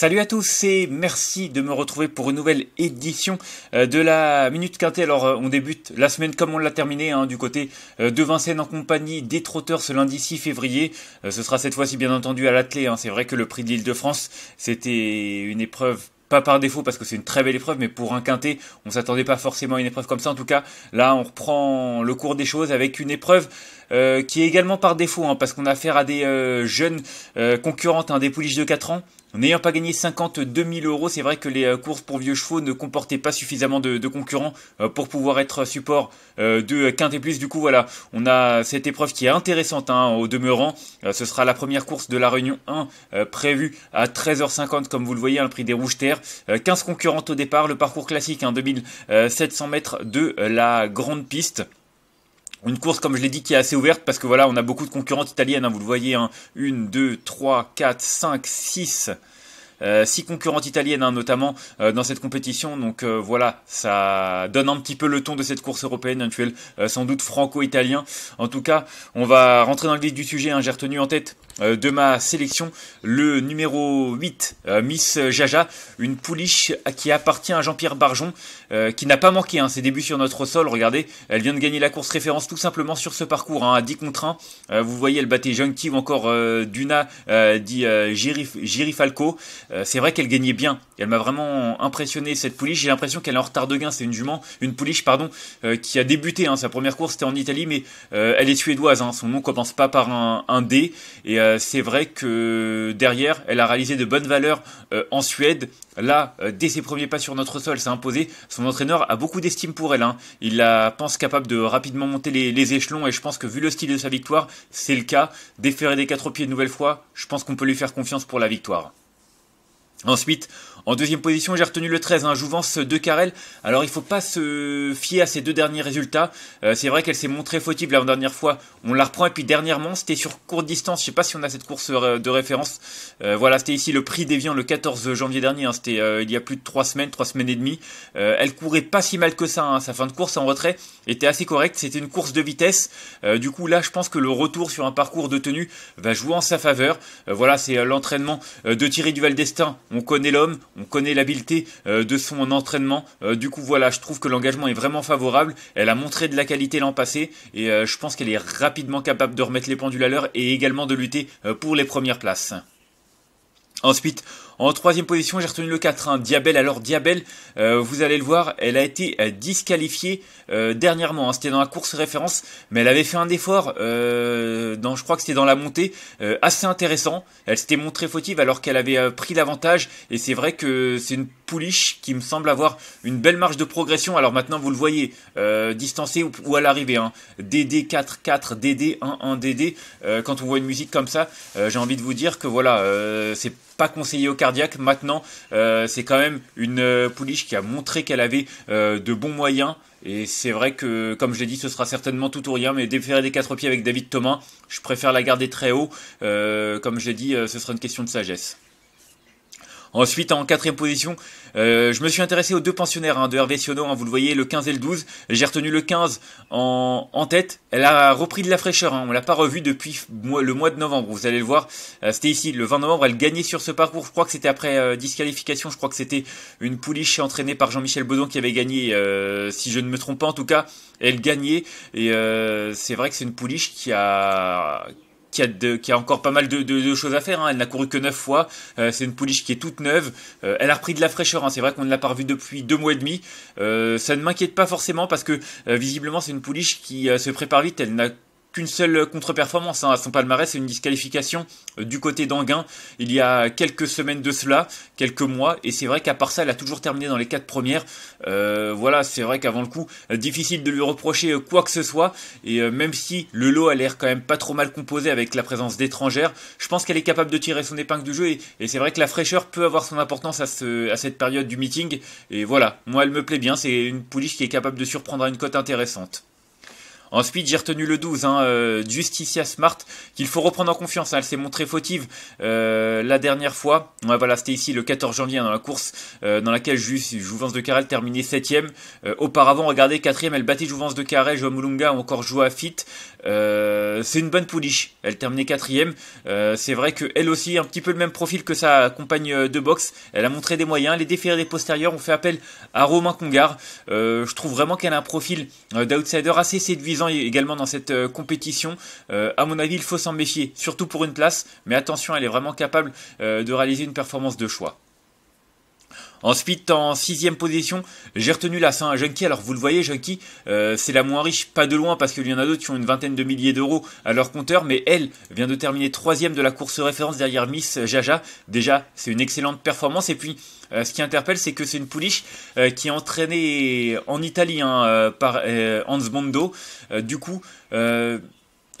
Salut à tous et merci de me retrouver pour une nouvelle édition euh, de la Minute Quintée. Alors euh, on débute la semaine comme on l'a terminé, hein, du côté euh, de Vincennes en compagnie des trotteurs ce lundi 6 février. Ce sera cette fois-ci bien entendu à l'atelier. Hein. C'est vrai que le prix de l'île de France c'était une épreuve pas par défaut parce que c'est une très belle épreuve, mais pour un quintet, on s'attendait pas forcément à une épreuve comme ça. En tout cas, là, on reprend le cours des choses avec une épreuve qui est également par défaut, hein, parce qu'on a affaire à des jeunes concurrentes, hein, des pouliches de 4 ans, N'ayant pas gagné 52 000 euros, c'est vrai que les euh, courses pour vieux chevaux ne comportaient pas suffisamment de, concurrents euh, pour pouvoir être support euh, de et Plus. Du coup, voilà, on a cette épreuve qui est intéressante hein, au demeurant. Ce sera la première course de la Réunion 1 prévue à 13h50, comme vous le voyez, hein, le prix des Rouges Terres. 15 concurrentes au départ, le parcours classique, hein, 2700 mètres de la grande piste. Une course, comme je l'ai dit, qui est assez ouverte parce que voilà, on a beaucoup de concurrentes italiennes. Hein, vous le voyez, 1, 2, 3, 4, 5, 6. Euh, six concurrentes italiennes hein, notamment euh, dans cette compétition. Donc euh, voilà, ça donne un petit peu le ton de cette course européenne, un duel sans doute franco-italien. En tout cas, on va rentrer dans le vif du sujet. Hein. J'ai retenu en tête de ma sélection le numéro 8, Miss Jaja, une pouliche qui appartient à Jean-Pierre Barjon, qui n'a pas manqué hein, ses débuts sur notre sol. Regardez, elle vient de gagner la course référence tout simplement sur ce parcours, hein, à 10 contre 1. vous voyez, elle battait Junkie ou encore Duna, dit euh, Giri, Giri Falco. Euh, c'est vrai qu'elle gagnait bien. Elle m'a vraiment impressionné cette pouliche. J'ai l'impression qu'elle est en retard de gain. C'est une jument, une pouliche, pardon, euh, qui a débuté. Hein, sa première course c'était en Italie, mais euh, elle est suédoise. Hein, son nom commence pas par un, un D. Et c'est vrai que derrière, elle a réalisé de bonnes valeurs en Suède. Là, dès ses premiers pas sur notre sol, s'est imposé, Son entraîneur a beaucoup d'estime pour elle. Hein. Il la pense capable de rapidement monter les, échelons et je pense que vu le style de sa victoire, c'est le cas. Déférer des quatre pieds une nouvelle fois, je pense qu'on peut lui faire confiance pour la victoire. Ensuite, en deuxième position, j'ai retenu le 13, hein, Jouvence de Carrel. Alors, il faut pas se fier à ces deux derniers résultats. Euh, c'est vrai qu'elle s'est montrée fautive la dernière fois. On la reprend et puis dernièrement, c'était sur courte distance. Je sais pas si on a cette course euh, de référence. Euh, voilà, c'était ici le prix déviant le 14 janvier dernier. Hein. c'était il y a plus de trois semaines, trois semaines et demie. elle courait pas si mal que ça. Hein. sa fin de course en retrait était assez correcte. C'était une course de vitesse. du coup, là, je pense que le retour sur un parcours de tenue va jouer en sa faveur. voilà, c'est l'entraînement de Thierry Duval destin on connaît l'homme, on connaît l'habileté euh, de son entraînement. Euh, du coup, voilà, je trouve que l'engagement est vraiment favorable. Elle a montré de la qualité l'an passé et euh, je pense qu'elle est rapidement capable de remettre les pendules à l'heure et également de lutter pour les premières places. Ensuite, en troisième position, j'ai retenu le 4, hein, Diabelle. Alors Diabelle, euh, vous allez le voir, elle a été euh, disqualifiée euh, dernièrement. Hein. c'était dans la course référence, mais elle avait fait un effort, je crois que c'était dans la montée, assez intéressant. Elle s'était montrée fautive alors qu'elle avait pris l'avantage. Et c'est vrai que c'est une pouliche qui me semble avoir une belle marge de progression. Alors maintenant, vous le voyez, distancée ou, à l'arrivée. DD 4, 4, DD 1, 1, DD. quand on voit une musique comme ça, j'ai envie de vous dire que voilà, c'est pas conseillé au quart Maintenant, euh, c'est quand même une euh, pouliche qui a montré qu'elle avait euh, de bons moyens. Et c'est vrai que, comme je l'ai dit, ce sera certainement tout ou rien, mais déférer des quatre pieds avec David Thomas, je préfère la garder très haut. comme je l'ai dit, ce sera une question de sagesse. Ensuite, en quatrième position, euh, je me suis intéressé aux deux pensionnaires hein, de Hervé Siono, hein, vous le voyez, le 15 et le 12. J'ai retenu le 15 en, tête. Elle a repris de la fraîcheur, hein, on l'a pas revue depuis le mois de novembre, vous allez le voir. Euh, c'était ici, le 20 novembre, elle gagnait sur ce parcours. Je crois que c'était après euh, disqualification, je crois que c'était une pouliche entraînée par Jean-Michel Baudon qui avait gagné, si je ne me trompe pas en tout cas. Elle gagnait et c'est vrai que c'est une pouliche qui a qui a, a encore pas mal de, choses à faire. Hein. Elle n'a couru que neuf fois. Euh, c'est une pouliche qui est toute neuve. Euh, elle a repris de la fraîcheur. Hein. C'est vrai qu'on ne l'a pas revue depuis deux mois et demi. Euh, ça ne m'inquiète pas forcément parce que visiblement c'est une pouliche qui se prépare vite. Elle n'a qu'une seule contre-performance hein, à son palmarès, c'est une disqualification euh, du côté d'Anguin il y a quelques semaines de cela, quelques mois, et c'est vrai qu'à part ça, elle a toujours terminé dans les quatre premières. Euh, voilà, c'est vrai qu'avant le coup, euh, difficile de lui reprocher quoi que ce soit, et même si le lot a l'air quand même pas trop mal composé avec la présence d'étrangères, je pense qu'elle est capable de tirer son épingle du jeu, et, c'est vrai que la fraîcheur peut avoir son importance à, à cette période du meeting, et voilà, moi elle me plaît bien, c'est une pouliche qui est capable de surprendre à une cote intéressante. Ensuite, j'ai retenu le 12, hein, euh, Justicia Smart, qu'il faut reprendre en confiance. Hein, elle s'est montrée fautive euh, la dernière fois. voilà, c'était ici le 14 janvier hein, dans la course euh, dans laquelle Jouvence de Carrel terminait 7 e Auparavant, regardez, 4 ème elle battait Jouvence de Carrel, Joa Moulunga encore encore à Fit. c'est une bonne pouliche. Elle terminait 4 ème C'est vrai qu'elle aussi, un petit peu le même profil que sa compagne de boxe. Elle a montré des moyens. Les déférés des postérieurs ont fait appel à Romain Congar. je trouve vraiment qu'elle a un profil d'outsider assez séduisant également dans cette euh, compétition. Euh, à mon avis, il faut s'en méfier, surtout pour une place, mais attention, elle est vraiment capable euh, de réaliser une performance de choix. Ensuite, en sixième position, j'ai retenu la Saint Junkie. Alors, vous le voyez, Junkie, euh, c'est la moins riche, pas de loin, parce qu'il y en a d'autres qui ont une vingtaine de milliers d'euros à leur compteur, mais elle vient de terminer troisième de la course référence derrière Miss Jaja. Déjà, c'est une excellente performance. Et puis, euh, ce qui interpelle, c'est que c'est une pouliche euh, qui est entraînée en Italie hein, par Hans Bondo. du coup,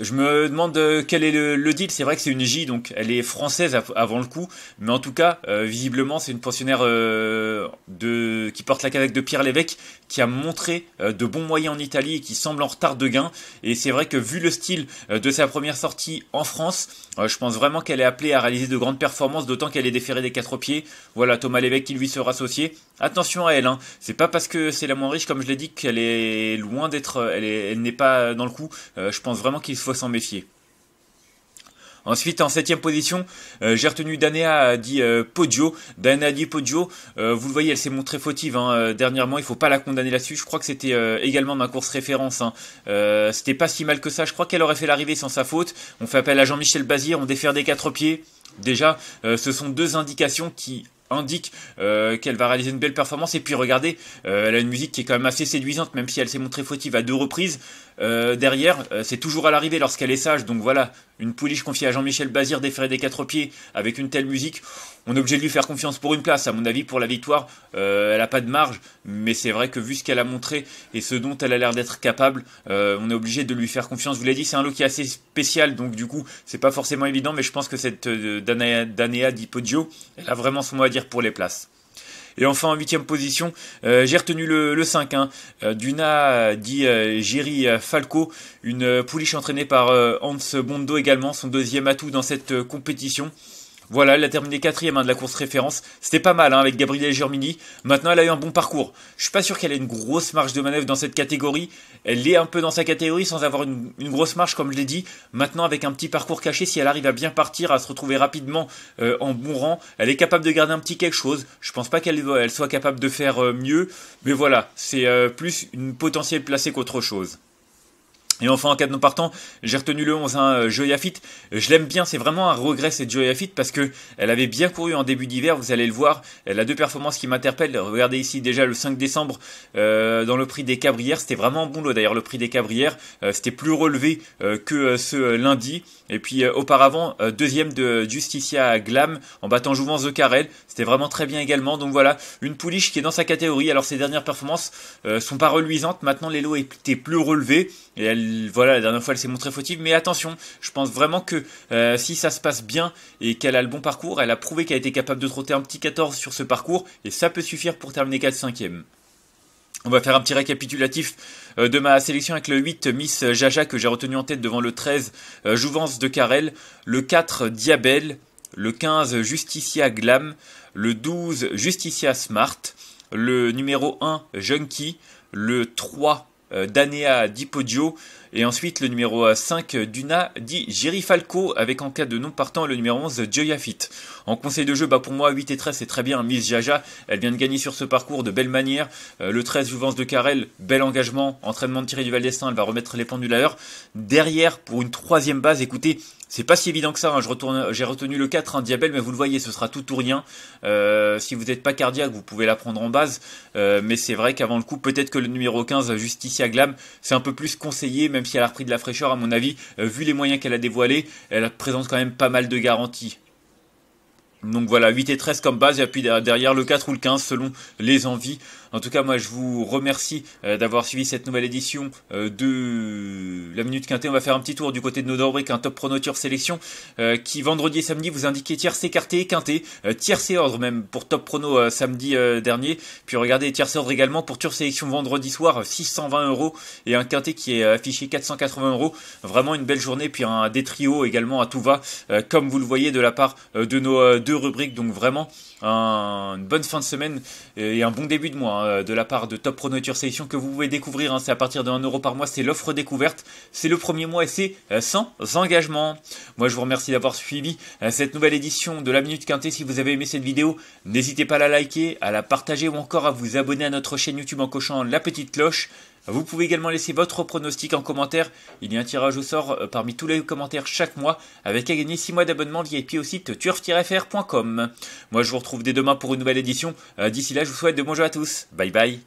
je me demande euh, quel est le, deal. C'est vrai que c'est une J, donc elle est française avant le coup. Mais en tout cas, euh, visiblement, c'est une pensionnaire euh, de, qui porte la casaque de Pierre Lévesque, qui a montré de bons moyens en Italie et qui semble en retard de gain. Et c'est vrai que vu le style de sa première sortie en France, je pense vraiment qu'elle est appelée à réaliser de grandes performances, d'autant qu'elle est déférée des quatre pieds. Voilà, Thomas Lévesque qui lui sera associé. Attention à elle, hein. c'est pas parce que c'est la moins riche, comme je l'ai dit, qu'elle est loin d'être, elle, elle n'est pas dans le coup. je pense vraiment qu'il faut s'en méfier. Ensuite, en septième position, euh, j'ai retenu Danea euh, Di euh, Poggio. Danea Di Poggio, vous le voyez, elle s'est montrée fautive hein, dernièrement. Il ne faut pas la condamner là-dessus. Je crois que c'était également ma course référence. Hein. c'était pas si mal que ça. Je crois qu'elle aurait fait l'arrivée sans sa faute. On fait appel à Jean-Michel Bazier. On défère des quatre pieds. Déjà, ce sont deux indications qui indiquent qu'elle va réaliser une belle performance. Et puis regardez, elle a une musique qui est quand même assez séduisante, même si elle s'est montrée fautive à deux reprises. Euh, derrière, euh, c'est toujours à l'arrivée lorsqu'elle est sage. Donc voilà, une pouliche confiée à Jean-Michel Bazir, frères des quatre pieds, avec une telle musique, on est obligé de lui faire confiance pour une place. À mon avis, pour la victoire, euh, elle n'a pas de marge. Mais c'est vrai que vu ce qu'elle a montré et ce dont elle a l'air d'être capable, on est obligé de lui faire confiance. Je vous l'ai dit, c'est un lot qui est assez spécial. Donc du coup, c'est pas forcément évident. Mais je pense que cette Danea, Danea elle a vraiment son mot à dire pour les places. Et enfin en huitième position, euh, j'ai retenu le, 5, hein. euh, Duna dit euh, Jerry Falco, une pouliche entraînée par Hans Bondo également, son deuxième atout dans cette compétition. Voilà, elle a terminé quatrième hein, de la course référence. C'était pas mal hein, avec Gabrielle Germini. Maintenant, elle a eu un bon parcours. Je suis pas sûr qu'elle ait une grosse marge de manœuvre dans cette catégorie. Elle est un peu dans sa catégorie sans avoir une, grosse marge, comme je l'ai dit. Maintenant, avec un petit parcours caché, si elle arrive à bien partir, à se retrouver rapidement euh, en bon rang, elle est capable de garder un petit quelque chose. Je pense pas qu'elle soit capable de faire euh, mieux. Mais voilà, c'est euh, plus une potentielle placée qu'autre chose. Et enfin, en cas de non partant, j'ai retenu le 11, hein, euh, Joya Je l'aime bien, c'est vraiment un regret cette Joya Fit, parce que elle avait bien couru en début d'hiver, vous allez le voir. Elle a deux performances qui m'interpellent. Regardez ici déjà le 5 décembre euh, dans le prix des Cabrières, c'était vraiment bon lot. D'ailleurs, le prix des Cabrières, euh, c'était plus relevé euh, que ce lundi. Et puis auparavant, deuxième de Justicia Glam en battant Jouvence de Carrel. C'était vraiment très bien également. Donc voilà, une pouliche qui est dans sa catégorie. Alors ses dernières performances sont pas reluisantes. Maintenant, les lots étaient plus relevés et elle voilà, la dernière fois, elle s'est montrée fautive. Mais attention, je pense vraiment que euh, si ça se passe bien et qu'elle a le bon parcours, elle a prouvé qu'elle a été capable de trotter un petit 14 sur ce parcours et ça peut suffire pour terminer 4-5e. On va faire un petit récapitulatif euh, de ma sélection avec le 8 Miss Jaja que j'ai retenu en tête devant le 13 euh, Jouvence de Carrel, le 4 Diabelle, le 15 Justicia Glam, le 12 Justicia Smart, le numéro 1 Junkie, le 3 euh, d'Anea Di Et ensuite, le numéro 5, Duna Di Falco avec en cas de non partant le numéro 11, Fit. En conseil de jeu, bah pour moi, 8 et 13, c'est très bien. Miss Jaja, elle vient de gagner sur ce parcours de belle manière. Euh, le 13, Jouvence de Carrel, bel engagement. Entraînement de Thierry du Val elle va remettre les pendules à l'heure. Derrière, pour une troisième base, écoutez, c'est pas si évident que ça. Hein. Je retourne, j'ai retenu le 4, un diable, mais vous le voyez, ce sera tout ou rien. Euh, si vous n'êtes pas cardiaque, vous pouvez la prendre en base. Euh, mais c'est vrai qu'avant le coup, peut-être que le numéro 15, Justicia Glam, c'est un peu plus conseillé, même si elle a repris de la fraîcheur, à mon avis. Euh, vu les moyens qu'elle a dévoilés, elle présente quand même pas mal de garanties. Donc voilà, 8 et 13 comme base, et puis derrière le 4 ou le 15 selon les envies en tout cas, moi, je vous remercie euh, d'avoir suivi cette nouvelle édition euh, de la Minute Quintée. On va faire un petit tour du côté de nos rubriques, un top pronoture sélection euh, qui, vendredi et samedi, vous indiquait tiers écarté et Tier tiercé ordre même pour top prono samedi dernier. Puis regardez tiers ordre également pour tour sélection vendredi soir, 620 euros et un quinté qui est affiché 480 euros. Vraiment une belle journée. Puis un des trios également à tout va, comme vous le voyez de la part de nos deux rubriques. Donc vraiment une bonne fin de semaine et un bon début de mois. Hein. Hein, euh, de la part de Top Pro Nature Sélection que vous pouvez découvrir. Hein, c'est à partir de 1€ euro par mois, c'est l'offre découverte. C'est le premier mois et c'est euh, sans engagement. Moi, je vous remercie d'avoir suivi euh, cette nouvelle édition de la Minute Quintée. Si vous avez aimé cette vidéo, n'hésitez pas à la liker, à la partager ou encore à vous abonner à notre chaîne YouTube en cochant la petite cloche. Vous pouvez également laisser votre pronostic en commentaire. Il y a un tirage au sort euh, parmi tous les commentaires chaque mois, avec à gagner 6 mois d'abonnement VIP au site turf-fr.com. Moi, je vous retrouve dès demain pour une nouvelle édition. Euh, d'ici là, je vous souhaite de bons jeux à tous. Bye bye.